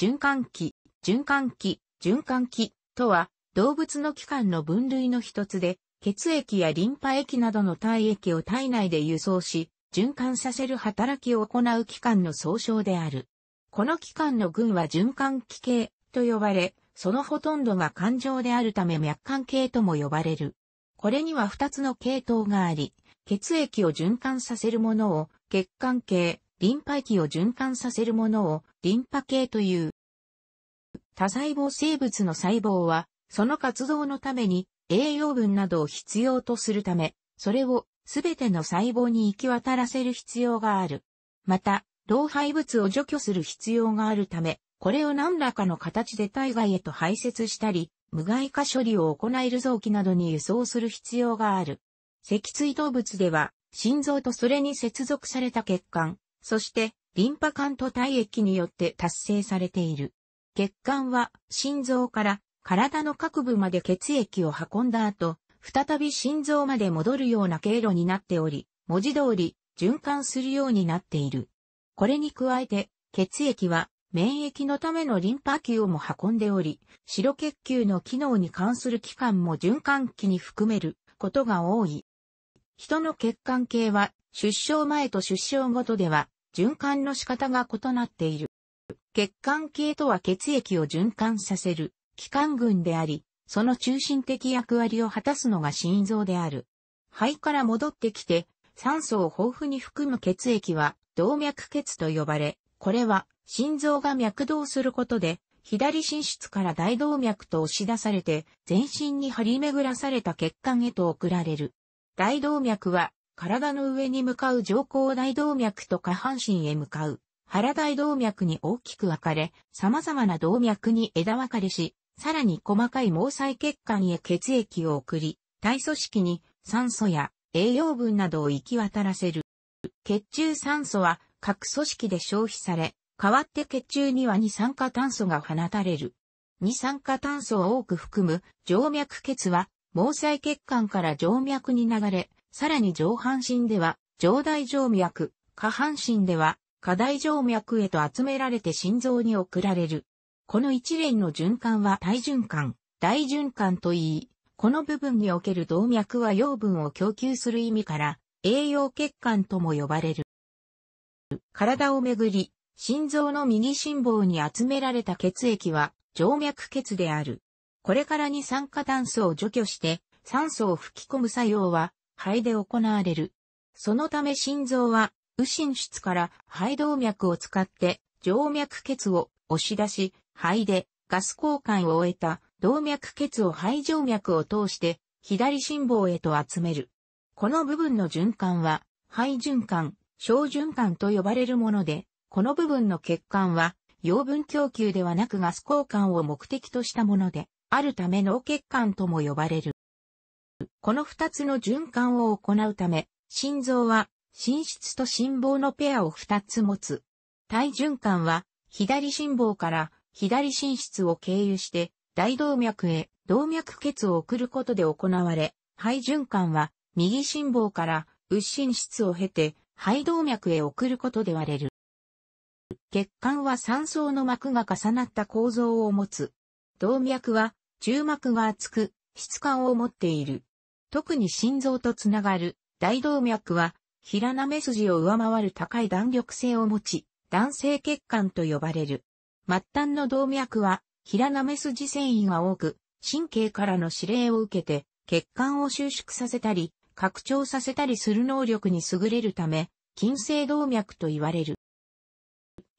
循環器、循環器、循環器とは、動物の器官の分類の一つで、血液やリンパ液などの体液を体内で輸送し、循環させる働きを行う器官の総称である。この器官の群は循環器系と呼ばれ、そのほとんどが感情であるため脈管系とも呼ばれる。これには二つの系統があり、血液を循環させるものを血管系、リンパ液を循環させるものをリンパ系という。多細胞生物の細胞は、その活動のために栄養分などを必要とするため、それをすべての細胞に行き渡らせる必要がある。また、老廃物を除去する必要があるため、これを何らかの形で体外へと排泄したり、無害化処理を行える臓器などに輸送する必要がある。脊椎動物では、心臓とそれに接続された血管、そして、リンパ管と体液によって達成されている。血管は心臓から体の各部まで血液を運んだ後、再び心臓まで戻るような経路になっており、文字通り循環するようになっている。これに加えて、血液は免疫のためのリンパ球をも運んでおり、白血球の機能に関する器官も循環器に含めることが多い。人の血管系は出生前と出生ごとでは、循環の仕方が異なっている。血管系とは血液を循環させる、器官群であり、その中心的役割を果たすのが心臓である。肺から戻ってきて、酸素を豊富に含む血液は、動脈血と呼ばれ、これは、心臓が脈動することで、左心室から大動脈と押し出されて、全身に張り巡らされた血管へと送られる。大動脈は体の上に向かう上行大動脈と下半身へ向かう腹大動脈に大きく分かれ、様々な動脈に枝分かれし、さらに細かい毛細血管へ血液を送り、体組織に酸素や栄養分などを行き渡らせる。血中酸素は各組織で消費され、代わって血中には二酸化炭素が放たれる。二酸化炭素を多く含む静脈血は毛細血管から静脈に流れ、さらに上半身では、上大静脈、下半身では、下大静脈へと集められて心臓に送られる。この一連の循環は大循環、大循環といい、この部分における動脈は養分を供給する意味から、栄養血管とも呼ばれる。体をめぐり、心臓の右心房に集められた血液は、静脈血である。これからに酸化炭素を除去して、酸素を吹き込む作用は、肺で行われる。そのため心臓は、右心室から肺動脈を使って静脈血を押し出し、肺でガス交換を終えた動脈血を肺静脈を通して左心房へと集める。この部分の循環は、肺循環、小循環と呼ばれるもので、この部分の血管は、養分供給ではなくガス交換を目的としたもので、あるため脳血管とも呼ばれる。この二つの循環を行うため、心臓は、心室と心房のペアを二つ持つ。体循環は、左心房から左心室を経由して、大動脈へ動脈血を送ることで行われ、肺循環は、右心房から右心室を経て、肺動脈へ送ることで割れる。血管は三層の膜が重なった構造を持つ。動脈は、中膜が厚く、質感を持っている。特に心臓とつながる大動脈は平なめ筋を上回る高い弾力性を持ち、男性血管と呼ばれる。末端の動脈は平なめ筋繊維が多く、神経からの指令を受けて血管を収縮させたり、拡張させたりする能力に優れるため、筋性動脈と言われる。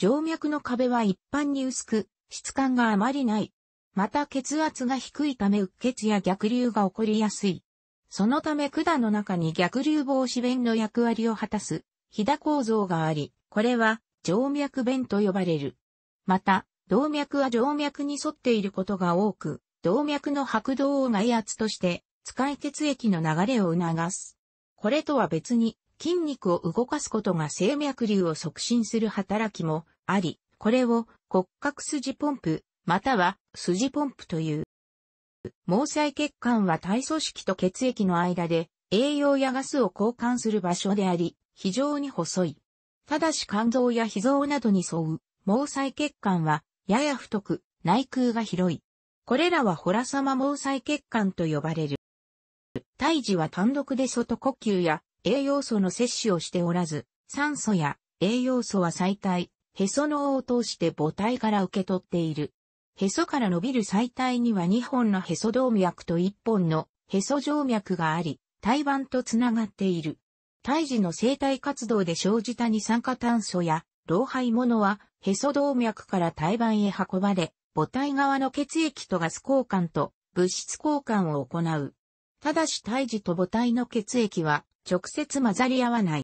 静脈の壁は一般に薄く、質感があまりない。また血圧が低いためうっ血や逆流が起こりやすい。そのため管の中に逆流防止弁の役割を果たす、ひだ構造があり、これは静脈弁と呼ばれる。また、動脈は静脈に沿っていることが多く、動脈の拍動を外圧として、使い血液の流れを促す。これとは別に、筋肉を動かすことが静脈瘤を促進する働きもあり、これを骨格筋ポンプ、または筋ポンプという。毛細血管は体組織と血液の間で栄養やガスを交換する場所であり、非常に細い。ただし肝臓や脾臓などに沿う毛細血管はやや太く内腔が広い。これらはホラ様毛細血管と呼ばれる。胎児は単独で外呼吸や栄養素の摂取をしておらず、酸素や栄養素は最大、へその緒を通して母体から受け取っている。へそから伸びる最体には2本のへそ動脈と1本のへそ静脈があり、胎盤とつながっている。胎児の生体活動で生じた二酸化炭素や老廃物はへそ動脈から胎盤へ運ばれ、母体側の血液とガス交換と物質交換を行う。ただし胎児と母体の血液は直接混ざり合わない。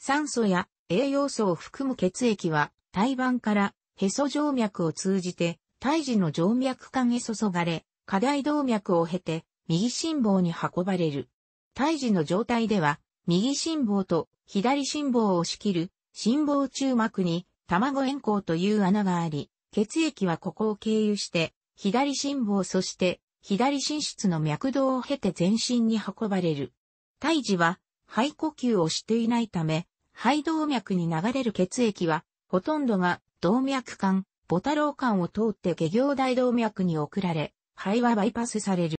酸素や栄養素を含む血液は胎盤からへそ静脈を通じて胎児の静脈管へ注がれ、下大動脈を経て、右心房に運ばれる。胎児の状態では、右心房と左心房を仕切る心房中膜に卵円孔という穴があり、血液はここを経由して、左心房そして左心室の脈動を経て全身に運ばれる。胎児は肺呼吸をしていないため、肺動脈に流れる血液は、ほとんどが動脈管、ボタロー間を通って下行大動脈に送られ、肺はバイパスされる。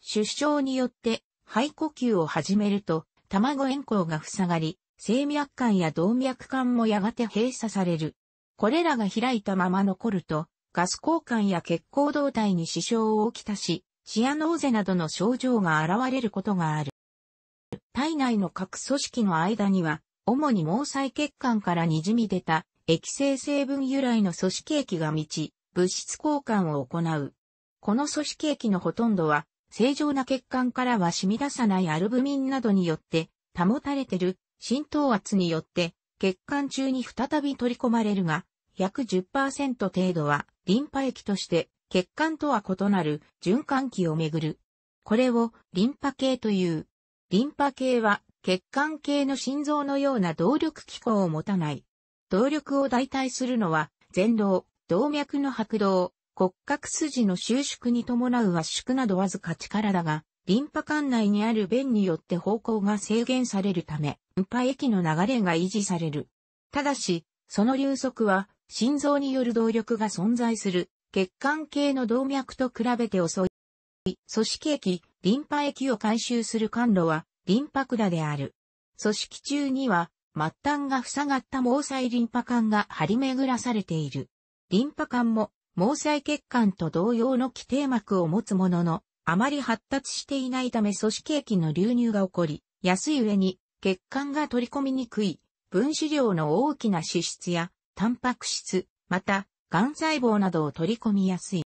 出生によって肺呼吸を始めると、卵炎孔が塞がり、静脈管や動脈管もやがて閉鎖される。これらが開いたまま残ると、ガス交換や血行動体に支障をきたし、シアノーゼなどの症状が現れることがある。体内の各組織の間には、主に毛細血管から滲み出た液性成分由来の組織液が満ち、物質交換を行う。この組織液のほとんどは、正常な血管からは染み出さないアルブミンなどによって、保たれてる浸透圧によって、血管中に再び取り込まれるが、約10%程度は、リンパ液として、血管とは異なる循環器をめぐる。これをリンパ系という。リンパ系は血管系の心臓のような動力機構を持たない。動力を代替するのは、前動、動脈の拍動、骨格筋の収縮に伴う圧縮などわずか力だが、リンパ管内にある弁によって方向が制限されるため、運パ液の流れが維持される。ただし、その流速は、心臓による動力が存在する、血管系の動脈と比べて遅い。組織液、リンパ液を回収する管路は、リンパ管である。組織中には、末端が塞がった毛細リンパ管が張り巡らされている。リンパ管も毛細血管と同様の規定膜を持つものの、あまり発達していないため組織液の流入が起こり、安い上に血管が取り込みにくい分子量の大きな脂質やタンパク質、また、癌細胞などを取り込みやすい。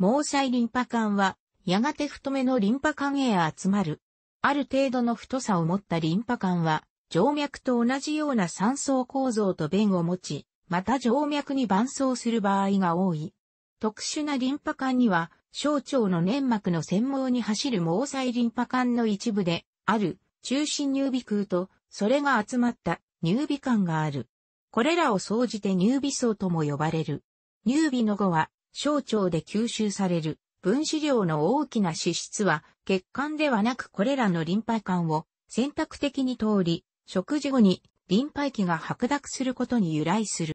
毛細リンパ管は、やがて太めのリンパ管へ集まる。ある程度の太さを持ったリンパ管は、静脈と同じような三層構造と弁を持ち、また静脈に伴走する場合が多い。特殊なリンパ管には、小腸の粘膜の繊毛に走る毛細リンパ管の一部で、ある、中心乳尾腔と、それが集まった乳尾管がある。これらを総じて乳尾層とも呼ばれる。乳尾の後は、小腸で吸収される。分子量の大きな脂質は、血管ではなくこれらのリンパ管を選択的に通り、食事後にリンパ液が白濁することに由来する。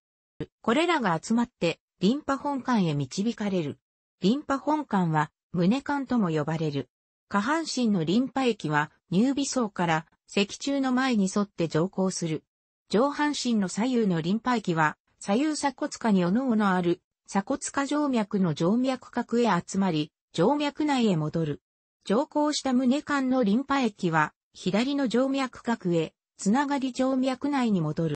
これらが集まってリンパ本管へ導かれる。リンパ本管は胸管とも呼ばれる。下半身のリンパ液は乳微層から脊柱の前に沿って上行する。上半身の左右のリンパ液は左右鎖骨下におのおのある鎖骨下静脈の静脈核へ集まり、静脈内へ戻る。上行した胸管のリンパ液は左の静脈核へ、つながり静脈内に戻る。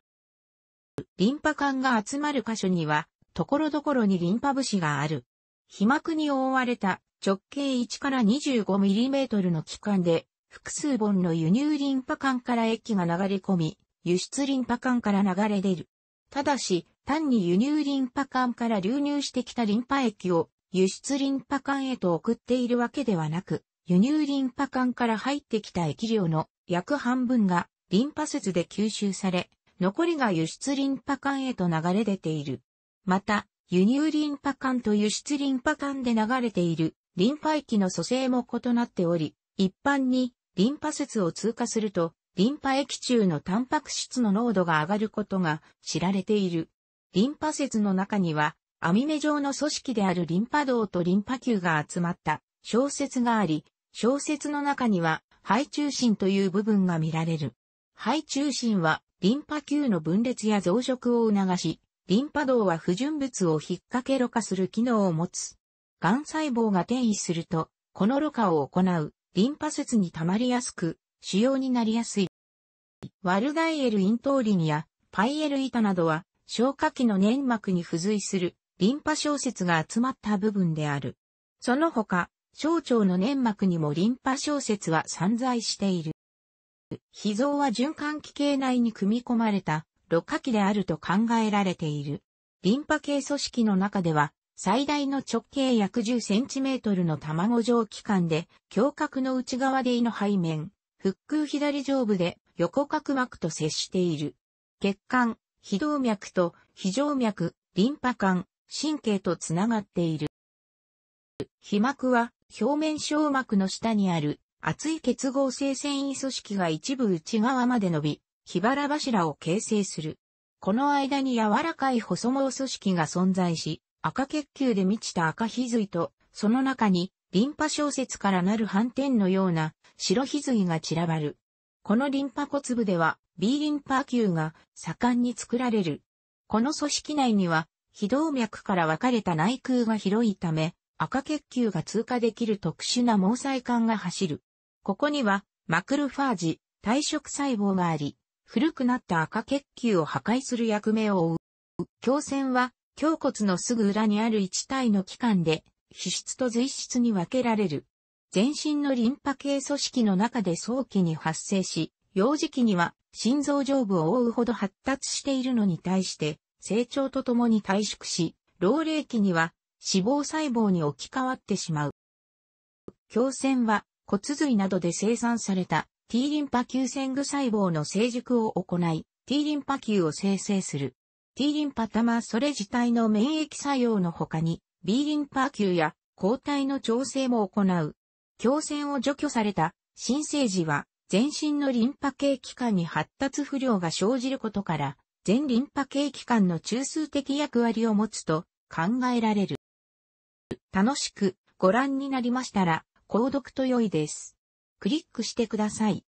リンパ管が集まる箇所には、ところどころにリンパ節がある。被膜に覆われた直径1から 25mm の器官で、複数本の輸入リンパ管から液が流れ込み、輸出リンパ管から流れ出る。ただし、単に輸入リンパ管から流入してきたリンパ液を輸出リンパ管へと送っているわけではなく、輸入リンパ管から入ってきた液量の約半分がリンパ節で吸収され、残りが輸出リンパ管へと流れ出ている。また、輸入リンパ管と輸出リンパ管で流れているリンパ液の組成も異なっており、一般にリンパ節を通過すると、リンパ液中のタンパク質の濃度が上がることが知られている。リンパ節の中には、網目状の組織であるリンパ道とリンパ球が集まった小節があり、小節の中には肺中心という部分が見られる。肺中心はリンパ球の分裂や増殖を促し、リンパ道は不純物を引っ掛けろ過する機能を持つ。癌細胞が転移すると、このろ過を行う、リンパ節に溜まりやすく、腫瘍になりやすい。ワルガイエルイントーリンやパイエル板などは、消化器の粘膜に付随するリンパ小節が集まった部分である。その他、小腸の粘膜にもリンパ小節は散在している。脾臓は循環器系内に組み込まれた、ろ過器であると考えられている。リンパ系組織の中では、最大の直径約1 0センチメートルの卵状器官で、胸郭の内側で胃の背面、腹腔左上部で横隔膜と接している。血管、非動脈と非静脈、リンパ管、神経とつながっている。皮膜は表面小膜の下にある厚い結合性繊維組織が一部内側まで伸び、バ原柱を形成する。この間に柔らかい細毛組織が存在し、赤血球で満ちた赤皮髄と、その中に、リンパ小節からなる斑点のような白皮髄が散らばる。このリンパ小粒では B リンパ球が盛んに作られる。この組織内には、非動脈から分かれた内腔が広いため、赤血球が通過できる特殊な毛細管が走る。ここには、マクルファージ、退色細胞があり、古くなった赤血球を破壊する役目を負う。胸腺は、胸骨のすぐ裏にある1体の器官で、皮質と髄質に分けられる。全身のリンパ系組織の中で早期に発生し、幼児期には心臓上部を覆うほど発達しているのに対して、成長とともに退縮し、老齢期には脂肪細胞に置き換わってしまう。胸腺は骨髄などで生産された T リンパ球線具細胞の成熟を行い、T リンパ球を生成する。T リンパ玉それ自体の免疫作用の他に、B リンパ球や抗体の調整も行う。強線を除去された新生児は、全身のリンパ系器官に発達不良が生じることから、全リンパ系器官の中枢的役割を持つと考えられる。楽しくご覧になりましたら、購読と良いです。クリックしてください。